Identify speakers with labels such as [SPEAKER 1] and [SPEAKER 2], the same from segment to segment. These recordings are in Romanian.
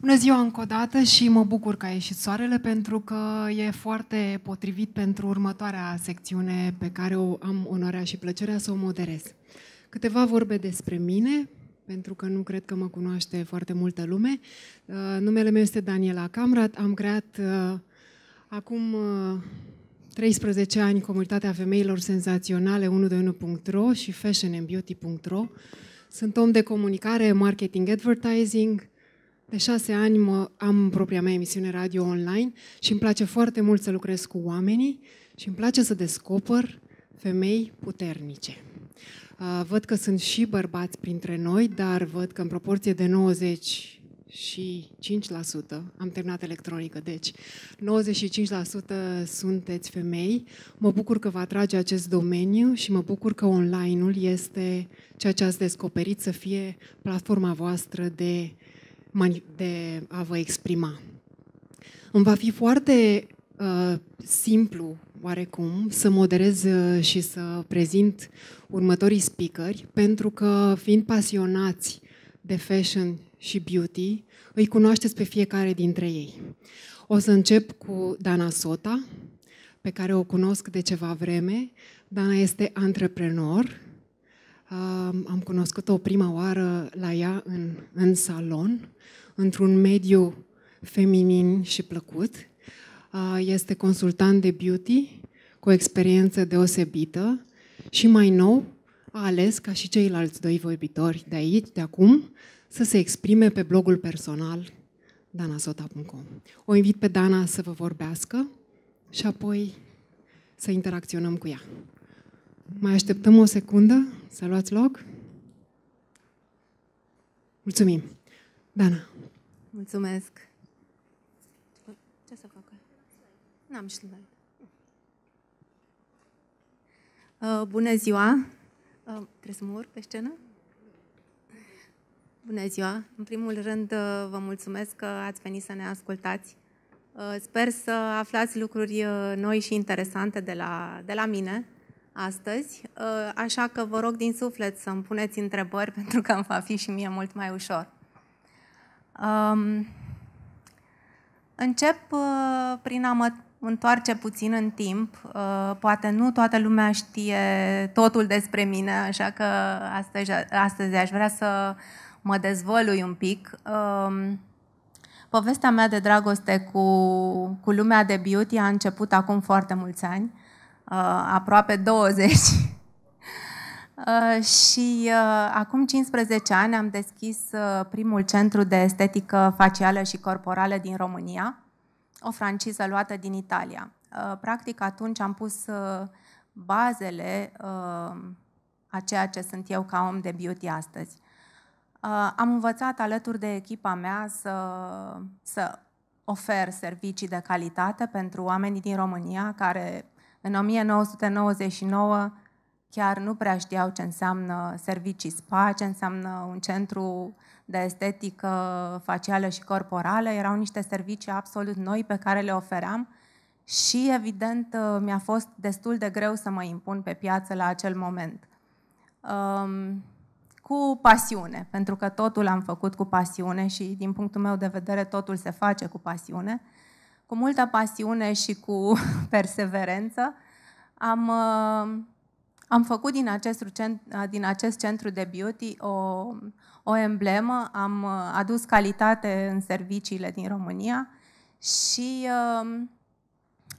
[SPEAKER 1] Bună ziua încă o dată și mă bucur că a ieșit soarele pentru că e foarte potrivit pentru următoarea secțiune pe care o am onoarea și plăcerea să o moderez. Câteva vorbe despre mine, pentru că nu cred că mă cunoaște foarte multă lume. Uh, numele meu este Daniela Camrat, am creat uh, acum 13 uh, ani comunitatea femeilor senzaționale 121.ro și fashionandbeauty.ro. Sunt om de comunicare, marketing, advertising, de șase ani mă, am propria mea emisiune radio online și îmi place foarte mult să lucrez cu oamenii și îmi place să descoper femei puternice. Uh, văd că sunt și bărbați printre noi, dar văd că în proporție de 90 și 5%, am terminat electronică, deci 95% sunteți femei. Mă bucur că vă atrage acest domeniu și mă bucur că online-ul este ceea ce ați descoperit să fie platforma voastră de de a vă exprima. Îmi va fi foarte uh, simplu, oarecum, să moderez uh, și să prezint următorii speakeri, pentru că, fiind pasionați de fashion și beauty, îi cunoașteți pe fiecare dintre ei. O să încep cu Dana Sota, pe care o cunosc de ceva vreme. Dana este antreprenor, am cunoscut-o prima oară la ea în, în salon, într-un mediu feminin și plăcut. Este consultant de beauty cu o experiență deosebită și mai nou a ales, ca și ceilalți doi vorbitori de aici, de acum, să se exprime pe blogul personal danasota.com. O invit pe Dana să vă vorbească și apoi să interacționăm cu ea. Mai așteptăm o secundă să luați loc. Mulțumim. Dana.
[SPEAKER 2] Mulțumesc. Ce să fac? N-am știut. Uh, bună ziua! Uh, trebuie să mă urc pe scenă? Bună ziua! În primul rând, uh, vă mulțumesc că ați venit să ne ascultați. Uh, sper să aflați lucruri uh, noi și interesante de la, de la mine astăzi, uh, așa că vă rog din suflet să-mi puneți întrebări pentru că îmi va fi și mie mult mai ușor. Um, încep uh, prin a mă întoarce puțin în timp. Uh, poate nu toată lumea știe totul despre mine, așa că astăzi, astăzi aș vrea să mă dezvălui un pic. Uh, povestea mea de dragoste cu, cu lumea de beauty a început acum foarte mulți ani. Uh, aproape 20. Uh, și uh, acum 15 ani am deschis primul centru de estetică facială și corporală din România, o franciză luată din Italia. Practic atunci am pus bazele a ceea ce sunt eu ca om de beauty astăzi. Am învățat alături de echipa mea să, să ofer servicii de calitate pentru oamenii din România care în 1999 chiar nu prea știau ce înseamnă servicii spa, ce înseamnă un centru de estetică facială și corporală. Erau niște servicii absolut noi pe care le ofeream și, evident, mi-a fost destul de greu să mă impun pe piață la acel moment. Um, cu pasiune, pentru că totul am făcut cu pasiune și, din punctul meu de vedere, totul se face cu pasiune. Uh, cu multă pasiune și cu perseverență, am, uh, am făcut din acest, uh, din acest centru de beauty o, o emblemă, am uh, adus calitate în serviciile din România și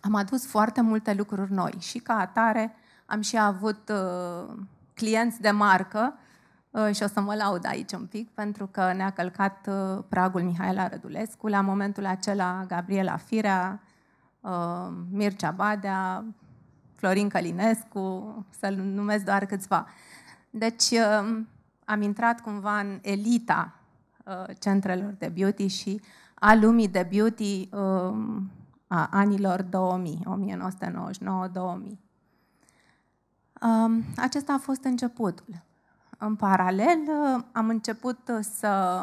[SPEAKER 2] am adus foarte multe lucruri noi și ca atare am și avut clienți de marcă Uh, și o să mă laud aici un pic, pentru că ne-a călcat uh, pragul Mihaela Rădulescu. La momentul acela, Gabriela Firea, uh, Mircea Badea, Florin Călinescu, să-l numesc doar câțiva. Deci am intrat cumva în elita centrelor de beauty și a lumii de beauty um, a anilor 2000, 1999-2000. Um, acesta a fost începutul. În paralel, am început să.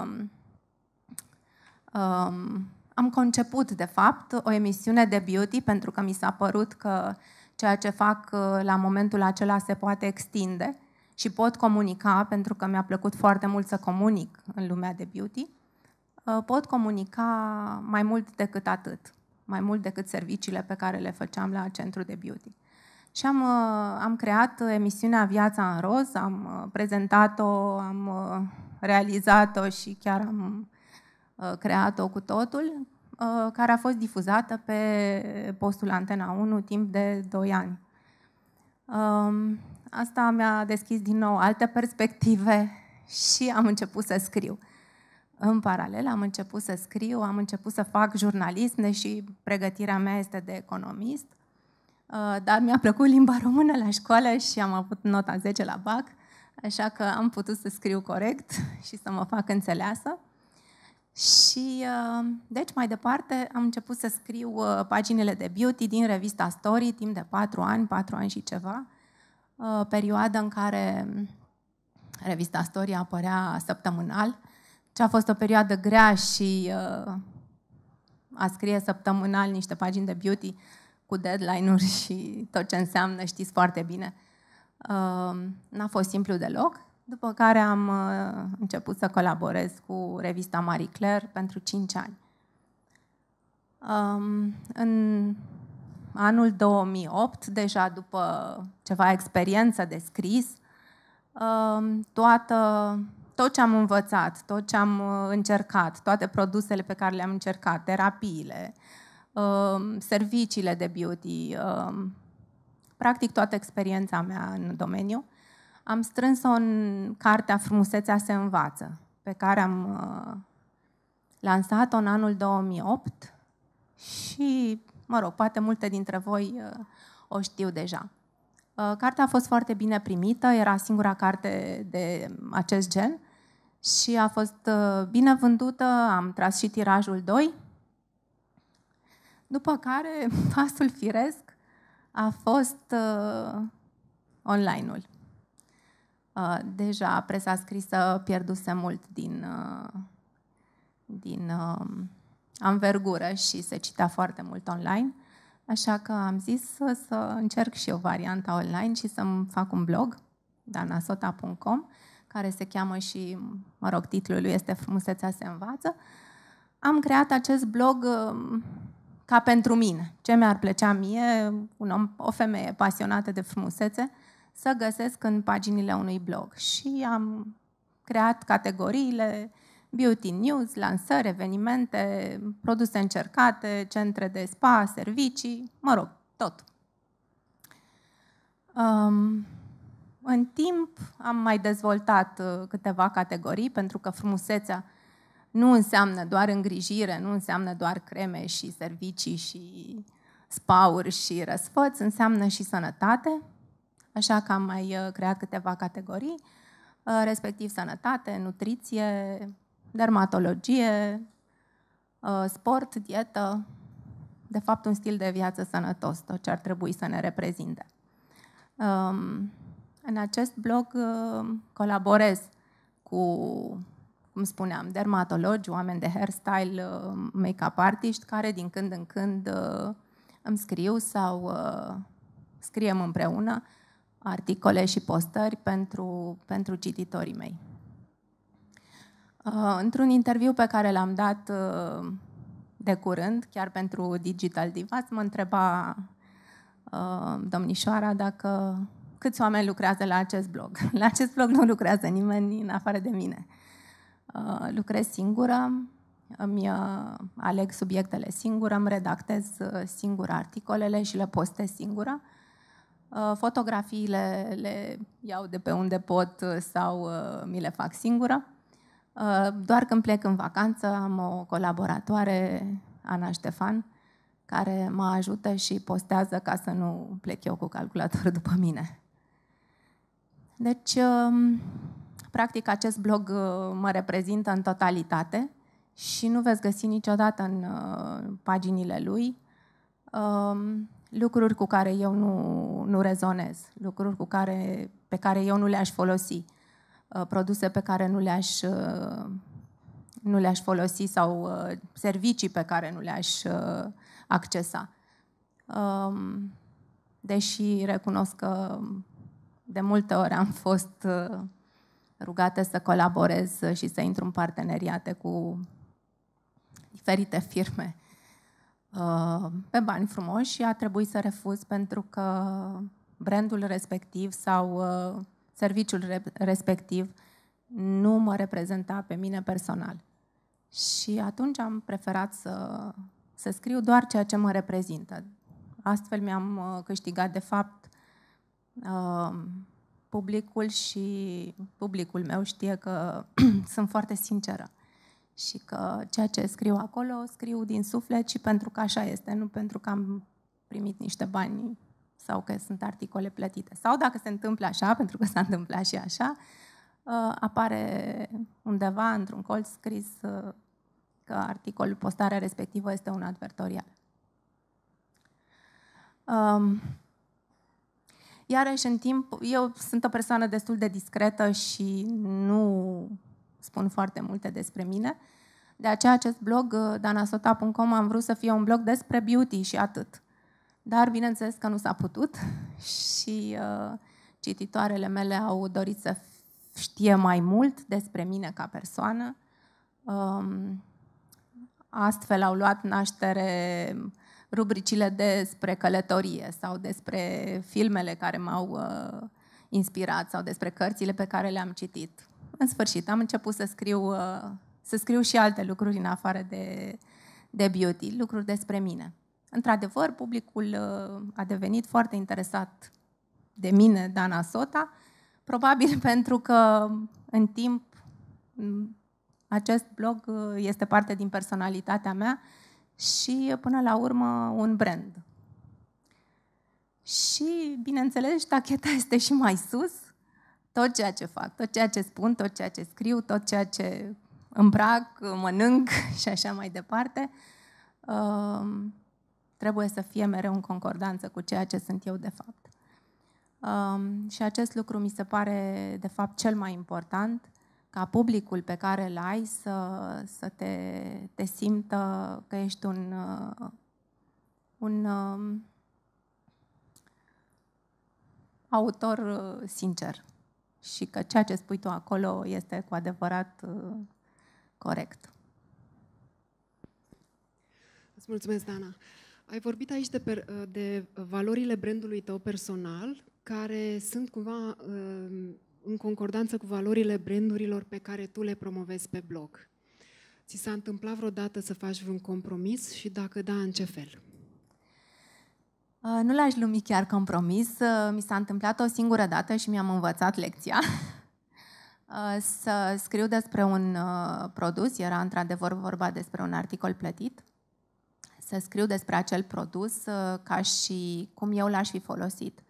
[SPEAKER 2] Um, am conceput, de fapt, o emisiune de beauty pentru că mi s-a părut că ceea ce fac uh, la momentul acela se poate extinde și pot comunica, pentru că mi-a plăcut foarte mult să comunic în lumea de beauty, uh, pot comunica mai mult decât atât, mai mult decât serviciile pe care le făceam la centru de beauty. Și am, uh, am creat uh, emisiunea Viața în roz, am uh, prezentat-o, am realizat-o și chiar am creat-o cu totul, care a fost difuzată pe postul Antena 1 timp de 2 ani. Um, asta mi-a deschis din nou alte perspective și am început să scriu. În paralel am început să scriu, am început să fac jurnalism, deși pregătirea mea este de economist – Uh, dar mi-a plăcut limba română la școală și am avut nota 10 la BAC, așa că am putut să scriu corect și să mă fac înțeleasă. Și, uh, deci, mai departe, am început să scriu uh, paginile de beauty din revista Story timp de patru ani, patru ani și ceva, perioada în care revista Story apărea săptămânal, ce a fost o perioadă grea și a scrie săptămânal niște pagini de beauty cu deadline-uri și tot ce înseamnă, știți foarte bine. Ehm, n-a fost simplu deloc, după care am uh, început să colaborez cu revista Marie Claire pentru 5 ani. Ehm, în anul 2008, deja după ceva experiență de scris, ehm, toată, tot ce am învățat, tot ce am uh, încercat, toate produsele pe care le-am încercat, terapiile, Um, serviciile de beauty, um, practic toată experiența mea în domeniu, am strâns-o în cartea Frumusețea se învață, pe care am uh, lansat-o în anul 2008 și, mă rog, poate multe dintre voi uh, o știu deja. Uh, cartea a fost foarte bine primită, era singura carte de acest gen și a fost bine vândută, am tras și tirajul 2 după care, pasul firesc a fost uh, online-ul. Uh, deja presa scrisă pierduse mult din, uh, din uh, anvergură și se cita foarte mult online, așa că am zis să, să încerc și eu varianta online și să-mi fac un blog, danasota.com, care se cheamă și, mă rog, titlul lui este Frumusețea se învață. Am creat acest blog uh, ca pentru mine. Ce mi-ar plăcea mie, un om, o femeie pasionată de frumusețe, să găsesc în paginile unui blog. Și am creat categoriile beauty news, lansări, evenimente, produse încercate, centre de spa, servicii, mă rog, tot. Um, în timp am mai dezvoltat uh, câteva categorii, pentru că frumusețea nu înseamnă doar îngrijire, nu înseamnă doar creme și servicii și spauri și răsfăți, înseamnă și sănătate, așa că am mai uh, creat câteva categorii, uh, respectiv sănătate, nutriție, dermatologie, uh, sport, dietă, de fapt un stil de viață sănătos, tot ce ar trebui să ne reprezinte. Um, în acest blog colaborez cu cum spuneam, dermatologi, oameni de hairstyle, uh, make-up artiști, care din când în când uh, îmi scriu sau uh, scriem împreună articole și postări pentru, pentru cititorii mei. Într-un interviu pe care l-am dat de curând, chiar pentru Digital Divas, mă întreba domnișoara dacă câți oameni lucrează la acest blog. La acest blog nu lucrează nimeni în afară de mine. Uh, Uh, lucrez singură, îmi uh, aleg subiectele singură, îmi redactez uh, singură articolele și le postez singură. Fotografiile le iau de pe unde pot sau mi le fac singură. Doar când plec în vacanță am o colaboratoare, Ana Ștefan, care mă ajută și postează ca să nu plec eu cu calculatorul după mine. Deci, um, Practic, acest blog uh, mă reprezintă în totalitate și nu veți găsi niciodată în uh, paginile lui um, lucruri cu care eu nu, nu rezonez, lucruri cu care, pe care eu nu le-aș folosi, uh, produse pe care nu le-aș, nu le-aș folosi sau servicii pe care nu le-aș accesa. Um, deși recunosc că de multe ori am fost rugate să colaborez și să intru în parteneriate cu diferite firme uh, pe bani frumoși și a trebuit să refuz pentru că brandul respectiv sau uh, serviciul respectiv nu mă reprezenta pe mine personal. Și atunci am preferat să, să scriu doar ceea ce mă reprezintă. Astfel mi-am uh, câștigat, de fapt, publicul și publicul meu știe că sunt foarte sinceră și că ceea ce scriu acolo, scriu din suflet și pentru că așa este, nu pentru că am primit niște bani sau că sunt articole plătite. Sau dacă se întâmplă așa, pentru că s-a întâmplat și așa, uh, apare undeva într-un colț scris uh, că articolul, postarea respectivă este un advertorial. Um, Iarăși, în timp, eu sunt o persoană destul de discretă și nu spun foarte multe despre mine. De aceea acest blog, uh, danasota.com, am vrut să fie un blog despre beauty și atât. Dar bineînțeles că nu s-a putut și uh, cititoarele mele au dorit să știe mai mult despre mine ca persoană. Um, astfel au luat naștere rubricile despre călătorie sau despre filmele care m-au uh, inspirat sau despre cărțile pe care le-am citit. În sfârșit, am început să scriu, uh, să scriu și alte lucruri în afară de, de beauty, lucruri despre mine. Într-adevăr, publicul uh, a devenit foarte interesat de mine, Dana Sota, probabil pentru că în timp acest blog uh, este parte din personalitatea mea și, până la urmă, un brand. Și, bineînțeles, tacheta este și mai sus. Tot ceea ce fac, tot ceea ce spun, tot ceea ce scriu, tot ceea ce îmbrac, mănânc și așa mai departe, um, trebuie să fie mereu în concordanță cu ceea ce sunt eu de fapt. Um, și acest lucru mi se pare, de fapt, cel mai important ca publicul pe care îl ai să, să te, te simtă că ești un, uh, un uh, autor uh, sincer și că ceea ce spui tu acolo este cu adevărat corect.
[SPEAKER 1] Îți mulțumesc, Dana. Ai vorbit aici de, de valorile brandului tău personal, care sunt cumva în concordanță cu valorile brandurilor pe care tu le promovezi pe blog. Ți s-a întâmplat vreodată să faci vreun compromis și dacă da, în ce fel? Uh, nu l-aș
[SPEAKER 2] lumi chiar compromis. Uh, mi s-a întâmplat o singură dată și mi-am învățat lecția. Uh, să scriu despre un produs, era într-adevăr vorba despre un articol plătit, să scriu despre acel produs ca și cum eu l-aș fi folosit.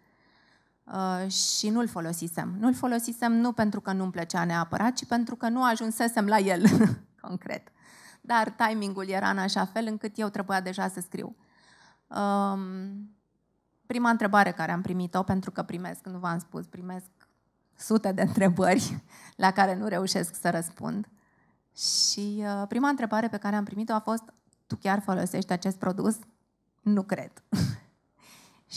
[SPEAKER 2] Uh, și nu-l folosisem. Nu-l folosisem nu pentru că nu-mi plăcea neapărat, ci pentru că nu ajunsesem la el, concret. Dar timingul era în așa fel încât eu trebuia deja să scriu. Um, prima întrebare care am primit-o, pentru că primesc, nu v-am spus, primesc sute de întrebări la care nu reușesc să răspund. Și uh, prima întrebare pe care am primit-o a fost, tu chiar folosești acest produs? Nu cred.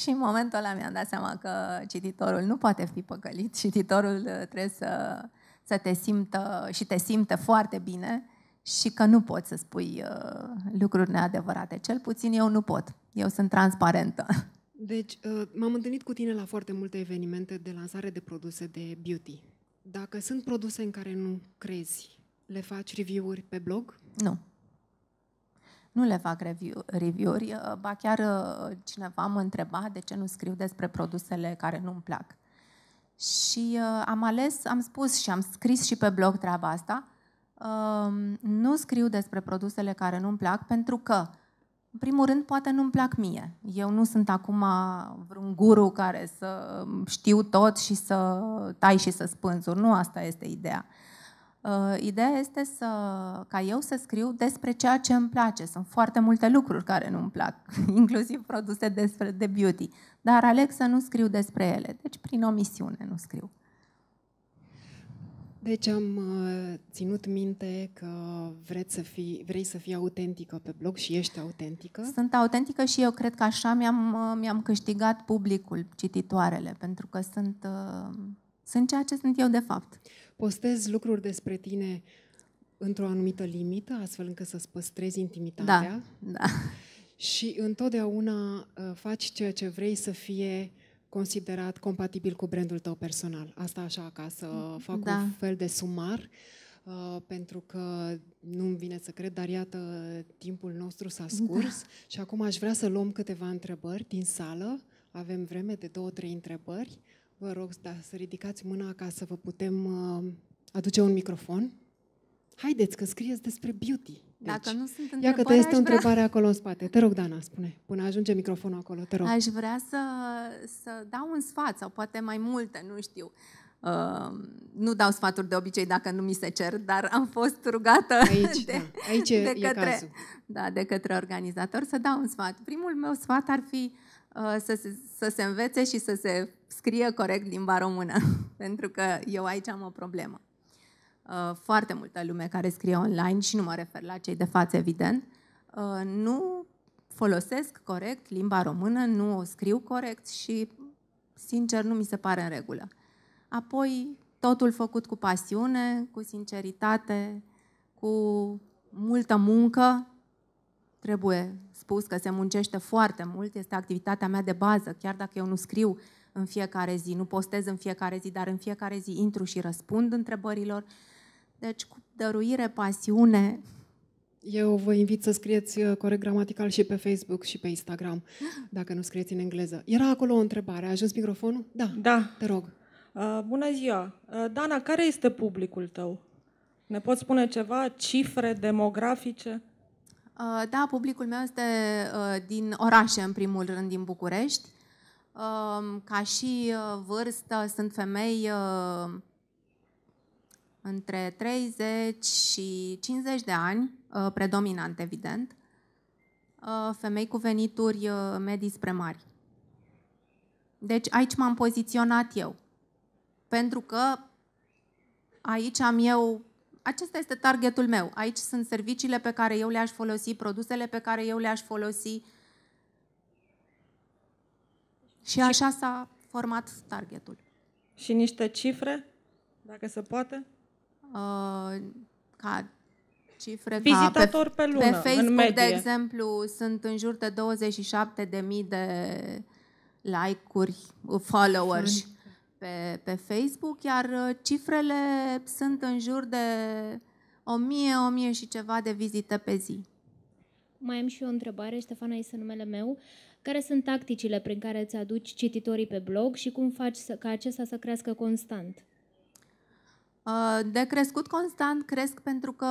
[SPEAKER 2] Și în momentul ăla mi-am dat seama că cititorul nu poate fi păcălit, cititorul uh, trebuie să, să te simtă și te simte foarte bine și că nu poți să spui uh, lucruri neadevărate. Cel puțin eu nu pot. Eu sunt transparentă.
[SPEAKER 1] Deci, uh, m-am întâlnit cu tine la foarte multe evenimente de lansare de produse de beauty. Dacă sunt produse în care nu crezi, le faci review-uri pe blog?
[SPEAKER 2] Nu nu le fac review, uri
[SPEAKER 1] uh, ba chiar uh, cineva mă întreba de
[SPEAKER 2] ce nu scriu despre produsele care nu-mi plac. Și uh, am ales, am spus și am scris și pe blog treaba asta, uh, nu scriu despre produsele care nu-mi plac pentru că, în primul rând, poate nu-mi plac mie. Eu nu sunt acum vreun guru care să știu tot și să tai și să spânzuri. Nu asta este ideea. Uh, Uh, ideea este să, ca eu să scriu despre ceea ce îmi place. Sunt foarte multe lucruri care nu îmi plac, inclusiv produse despre, de beauty, dar aleg să nu scriu despre ele. Deci, prin omisiune, nu scriu.
[SPEAKER 1] Deci am uh, ținut minte că vreți să fii, vrei să fii autentică pe blog și ești autentică? Sunt
[SPEAKER 2] autentică și eu cred că așa mi-am, uh, mi-am câștigat publicul, cititoarele, pentru că sunt, uh, sunt ceea ce sunt eu de fapt
[SPEAKER 1] postezi lucruri despre tine într-o anumită limită, astfel încât să-ți păstrezi intimitatea. Da, da. Și întotdeauna uh, faci ceea ce vrei să fie considerat compatibil cu brandul tău personal. Asta așa, ca să fac da. un fel de sumar, uh, pentru că nu-mi vine să cred, dar iată, timpul nostru s-a da. scurs da. și acum aș vrea să luăm câteva întrebări din sală. Avem vreme de două, trei întrebări. Vă rog da, să ridicați mâna ca să vă putem uh, aduce un microfon. Haideți că scrieți despre beauty. Deci, Dacă nu sunt
[SPEAKER 2] întrebări, Ia că te este o întrebare vrea...
[SPEAKER 1] acolo în spate. Te rog, Dana, spune. Până ajunge microfonul acolo, te rog. Aș
[SPEAKER 2] vrea să, să dau un sfat sau poate mai multe, nu știu. Uh, nu dau sfaturi de obicei dacă nu mi se cer, dar am fost rugată Aici, de, da. Aici de, e către, cazul. Da, de către organizator să dau un sfat. Primul meu sfat ar fi uh, să, se, să se învețe și să se scrie corect limba română, pentru că eu aici am o problemă. Uh, foarte multă lume care scrie online, și nu mă refer la cei de față, evident, uh, nu folosesc corect limba română, nu o scriu corect și, sincer, nu mi se pare în regulă. Apoi, totul făcut cu pasiune, cu sinceritate, cu multă muncă. Trebuie spus că se muncește foarte mult, este activitatea mea de bază, chiar dacă eu nu scriu în fiecare zi, nu postez în fiecare zi, dar în fiecare zi intru și răspund
[SPEAKER 1] întrebărilor. Deci, cu dăruire, pasiune. Eu vă invit să scrieți uh, corect gramatical și pe Facebook și pe Instagram, dacă nu scrieți în engleză. Era acolo o întrebare. A ajuns microfonul? Da. Da. Te rog. Uh, bună ziua! Uh, Dana, care este publicul tău? Ne poți spune ceva? Cifre demografice?
[SPEAKER 2] Uh, da, publicul meu este uh, din orașe, în primul rând, din București. Ca și uh, vârstă, sunt femei uh, între 30 și 50 de ani, uh, predominant, evident, femei cu venituri medii spre mari. Deci aici m-am poziționat eu. Pentru că aici am eu, acesta este targetul meu, aici sunt serviciile pe care eu le-aș folosi, produsele pe care eu le-aș folosi, și așa s-a format targetul. Și niște cifre,
[SPEAKER 1] dacă se poate?
[SPEAKER 2] Uh, ca cifre ca da, pe, pe lună, pe Facebook, în medie. de exemplu, sunt în jur de 27.000 de like-uri, uh, followers pe, pe Facebook, iar uh, cifrele sunt în jur de 1000, 1000 și ceva de vizite pe zi. Mai am și o întrebare, Ștefana este numele meu. Uh, care sunt tacticile prin care îți aduci cititorii pe blog și cum faci să, ca acesta să crească constant? Uh, de crescut constant cresc pentru că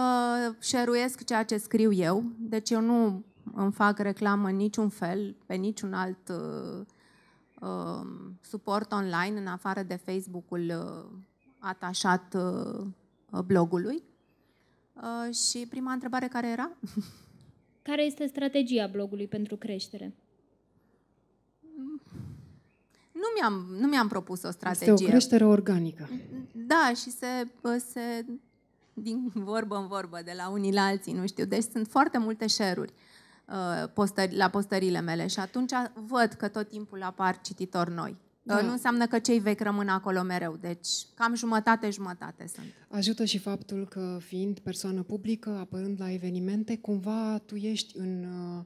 [SPEAKER 2] share ceea ce scriu eu, deci eu nu îmi fac reclamă în niciun fel, pe niciun alt uh, um, suport online, în afară de Facebook-ul uh, atașat uh, uh blogului. Uh, și prima întrebare care era? Care este strategia blogului pentru creștere? nu mi-am, nu mi-am propus o strategie. Este o creștere
[SPEAKER 1] organică.
[SPEAKER 2] Da, și se, se din vorbă în vorbă, de la unii la alții, nu știu. Deci sunt foarte multe share-uri uh, postări, la postările mele și atunci văd că tot timpul apar
[SPEAKER 1] cititori noi. Da. Nu înseamnă
[SPEAKER 2] că cei vechi rămân acolo mereu, deci cam jumătate-jumătate
[SPEAKER 1] sunt. Ajută și faptul că fiind persoană publică, apărând la evenimente, cumva tu ești în... Uh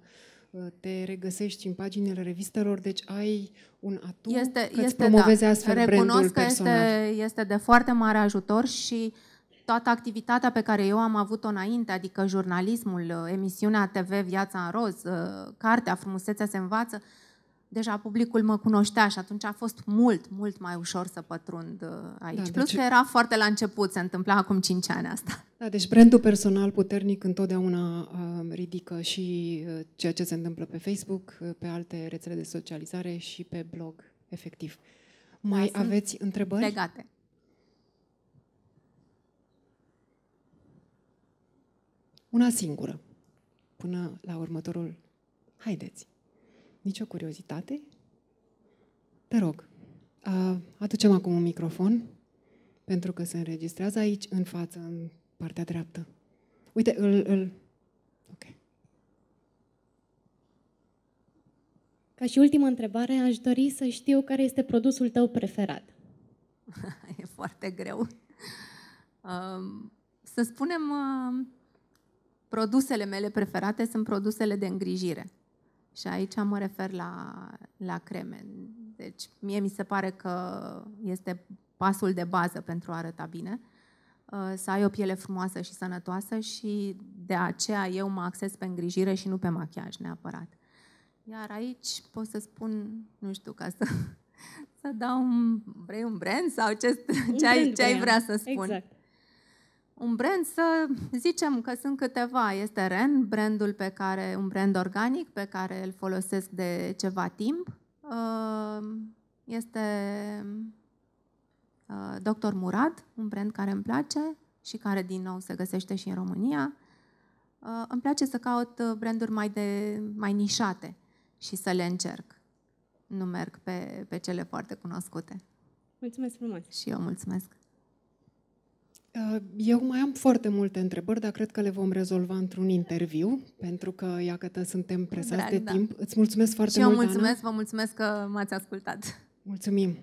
[SPEAKER 1] Ă, te regăsești în paginile revistelor, deci ai un atu este, că este, promovezi da. astfel Recunosc brandul că personal.
[SPEAKER 2] Este, este de foarte mare ajutor și toată activitatea pe care eu am avut-o înainte, adică jurnalismul, ă, emisiunea TV Viața în Roz, ă, cartea Frumusețea se învață, deja publicul mă cunoștea și atunci a fost mult, mult mai ușor să pătrund uh, aici. Da, Plus deci... că era foarte la început, se întâmpla acum 5 ani asta.
[SPEAKER 1] Da, deci brandul personal puternic întotdeauna uh, ridică și uh, ceea ce se întâmplă pe Facebook, pe alte rețele de socializare și pe blog, efectiv. Mai da, aveți întrebări? Legate. Una singură. Până la următorul. Haideți! Nicio curiozitate? Te rog, aducem acum un microfon, pentru că se înregistrează aici, în față, în partea dreaptă. Uite, îl... îl... Ok.
[SPEAKER 2] Ca și ultimă întrebare, aș dori să știu care este
[SPEAKER 1] produsul tău preferat.
[SPEAKER 2] e foarte greu. Um, să spunem, um, produsele mele preferate sunt produsele de îngrijire și aici mă refer la, la creme. Deci, mie mi se pare că este pasul de bază pentru a arăta bine, uh, să ai o piele frumoasă și sănătoasă și de aceea eu mă axez pe îngrijire și nu pe machiaj neapărat. Iar aici pot să spun, nu știu, ca să, să dau un, vrei un brand sau ce, ce, ai, ce ai vrea să spun. Exact un brand, să zicem că sunt câteva. Este REN, brandul pe care, un brand organic pe care îl folosesc de ceva timp.
[SPEAKER 1] Uh,
[SPEAKER 2] este uh, Dr. Murad, un brand care îmi place și care din nou se găsește și în România. Uh, îmi place să caut branduri mai, de, mai nișate și să le încerc. Nu merg
[SPEAKER 1] pe, pe cele foarte cunoscute.
[SPEAKER 2] Mulțumesc frumos! Și
[SPEAKER 1] eu mulțumesc! Uh, eu mai am foarte multe întrebări, dar cred că le vom rezolva într-un interviu, pentru că, iată, suntem presați Drag, de da. timp. Îți mulțumesc foarte Și mult, eu mulțumesc,
[SPEAKER 2] Ana. vă mulțumesc că m-ați
[SPEAKER 1] ascultat. Mulțumim!